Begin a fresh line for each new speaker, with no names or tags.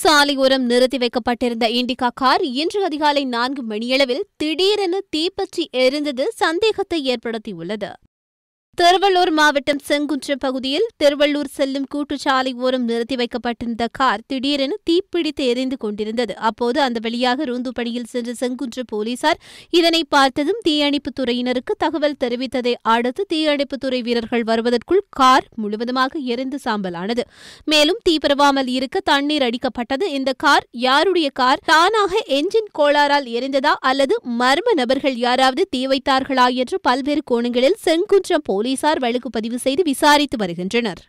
சாலையோரம் நிறுத்தி வைக்கப்பட்டிருந்த இண்டிகா கார் இன்று அதிகாலை நான்கு மணியளவில் திடீரென தீப்பற்றி எரிந்தது சந்தேகத்தை ஏற்படுத்தியுள்ளது திருவள்ளூர் மாவட்டம் செங்குன்றம் பகுதியில் திருவள்ளூர் செல்லும் கூட்டுச்சாலை ஓரம் நிறுத்தி வைக்கப்பட்டிருந்த கார் திடீரென தீப்பிடித்து எரிந்து கொண்டிருந்தது அப்போது அந்த வழியாக பணியில் சென்ற செங்குன்ற போலீசார் இதனை பார்த்ததும் தீயணைப்புத் துறையினருக்கு தகவல் தெரிவித்ததை அடுத்து தீயணைப்புத் துறை வீரர்கள் வருவதற்குள் கார் முழுவதுமாக எரிந்து சாம்பலானது மேலும் தீப்பரவாமல் இருக்க தண்ணீர் அடிக்கப்பட்டது இந்த கார் யாருடைய கார் தானாக என்ஜின் கோளாறால் எரிந்ததா அல்லது மர்ம நபர்கள் யாராவது தீ வைத்தார்களா என்று பல்வேறு கோணங்களில் செங்குன்றம் போ போலீசார் வழக்கு பதிவு செய்து விசாரித்து வருகின்றனர்